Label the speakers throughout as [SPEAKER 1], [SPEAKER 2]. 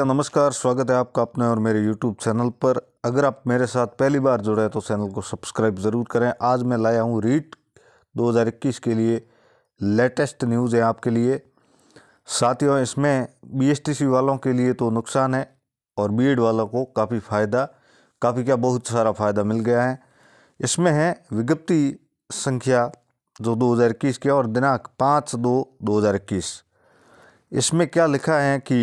[SPEAKER 1] भूटिया नमस्कार स्वागत है आपका अपने और मेरे यूट्यूब चैनल पर अगर आप मेरे साथ पहली बार जुड़े हैं तो चैनल को सब्सक्राइब ज़रूर करें आज मैं लाया हूँ रीट 2021 के लिए लेटेस्ट न्यूज़ है आपके लिए साथियों इसमें बीएसटीसी वालों के लिए तो नुकसान है और बी वालों को काफ़ी फ़ायदा काफ़ी क्या बहुत सारा फ़ायदा मिल गया है इसमें है विज्ञप्ति संख्या जो दो की और दिनांक पाँच दो दो इसमें क्या लिखा है कि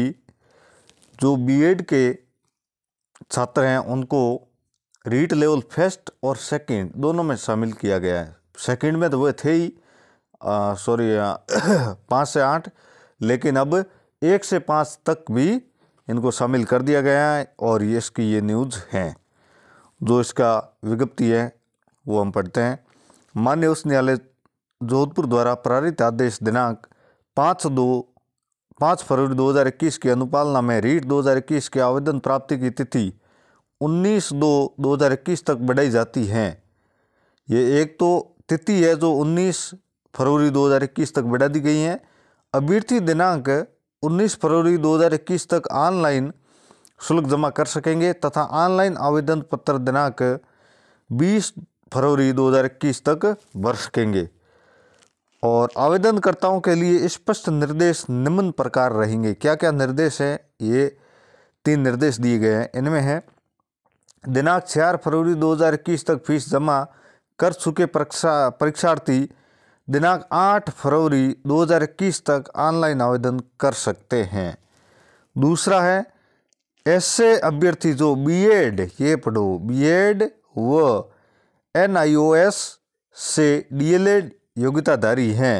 [SPEAKER 1] जो बीएड के छात्र हैं उनको रीट लेवल फर्स्ट और सेकंड दोनों में शामिल किया गया है सेकंड में तो वह थे ही सॉरी पाँच से आठ लेकिन अब एक से पाँच तक भी इनको शामिल कर दिया गया है और ये इसकी ये न्यूज़ हैं जो इसका विज्ञप्ति है वो हम पढ़ते हैं मान्य उच्च न्यायालय जोधपुर द्वारा प्रारित आदेश दिनांक पाँच दो पाँच फरवरी 2021 की अनुपालना में रीट 2021 के आवेदन प्राप्ति की तिथि 19 दो 2021 तक बढ़ाई जाती हैं ये एक तो तिथि है जो 19 फरवरी 2021 तक बढ़ा दी गई है अभ्यर्थी दिनांक 19 फरवरी 2021 तक ऑनलाइन शुल्क जमा कर सकेंगे तथा ऑनलाइन आवेदन पत्र दिनांक 20 फरवरी 2021 तक भर सकेंगे और आवेदनकर्ताओं के लिए स्पष्ट निर्देश निम्न प्रकार रहेंगे क्या क्या निर्देश हैं ये तीन निर्देश दिए गए हैं इनमें हैं दिनांक चार फरवरी 2021 तक फीस जमा कर चुके परीक्षा परीक्षार्थी दिनांक आठ फरवरी 2021 तक ऑनलाइन आवेदन कर सकते हैं दूसरा है ऐसे अभ्यर्थी जो बीएड ये पढ़ो बीएड व एनआईओएस से डीएलएड योग्यताधारी हैं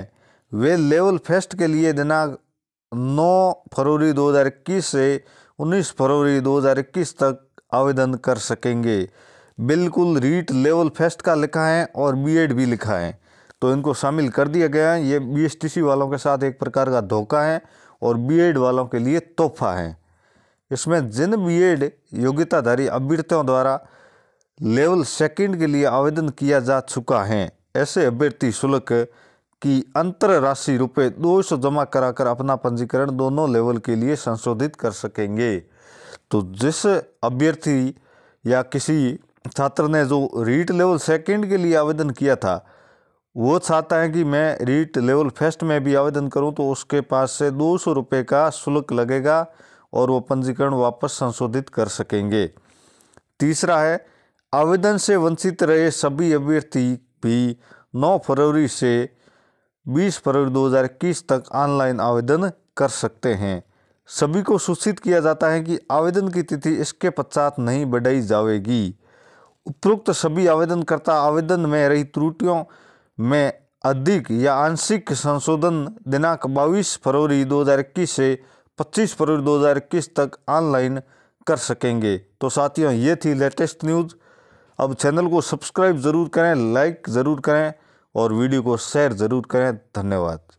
[SPEAKER 1] वे लेवल फेस्ट के लिए दिनांक 9 फरवरी 2021 से 19 फरवरी 2021 तक आवेदन कर सकेंगे बिल्कुल रीट लेवल फेस्ट का लिखा है और बीएड भी लिखा है तो इनको शामिल कर दिया गया है ये बीएसटीसी वालों के साथ एक प्रकार का धोखा है और बीएड वालों के लिए तोहफा है इसमें जिन बीएड योग्यताधारी अभ्यर्थियों द्वारा लेवल सेकंड के लिए आवेदन किया जा चुका है ऐसे अभ्यर्थी शुल्क की अंतरराशि रुपये दो सौ जमा कराकर अपना पंजीकरण दोनों लेवल के लिए संशोधित कर सकेंगे तो जिस अभ्यर्थी या किसी छात्र ने जो रीट लेवल सेकंड के लिए आवेदन किया था वो चाहता है कि मैं रीट लेवल फर्स्ट में भी आवेदन करूं तो उसके पास से दो सौ रुपये का शुल्क लगेगा और वो पंजीकरण वापस संशोधित कर सकेंगे तीसरा है आवेदन से वंचित रहे सभी अभ्यर्थी भी 9 फरवरी से 20 फरवरी 2021 तक ऑनलाइन आवेदन कर सकते हैं सभी को सूचित किया जाता है कि आवेदन की तिथि इसके पश्चात नहीं बढ़ाई जाएगी उपरोक्त सभी आवेदनकर्ता आवेदन में रही त्रुटियों में अधिक या आंशिक संशोधन दिनांक 22 फरवरी 2021 से 25 फरवरी 2021 तक ऑनलाइन कर सकेंगे तो साथियों ये थी लेटेस्ट न्यूज़ अब चैनल को सब्सक्राइब ज़रूर करें लाइक ज़रूर करें और वीडियो को शेयर ज़रूर करें धन्यवाद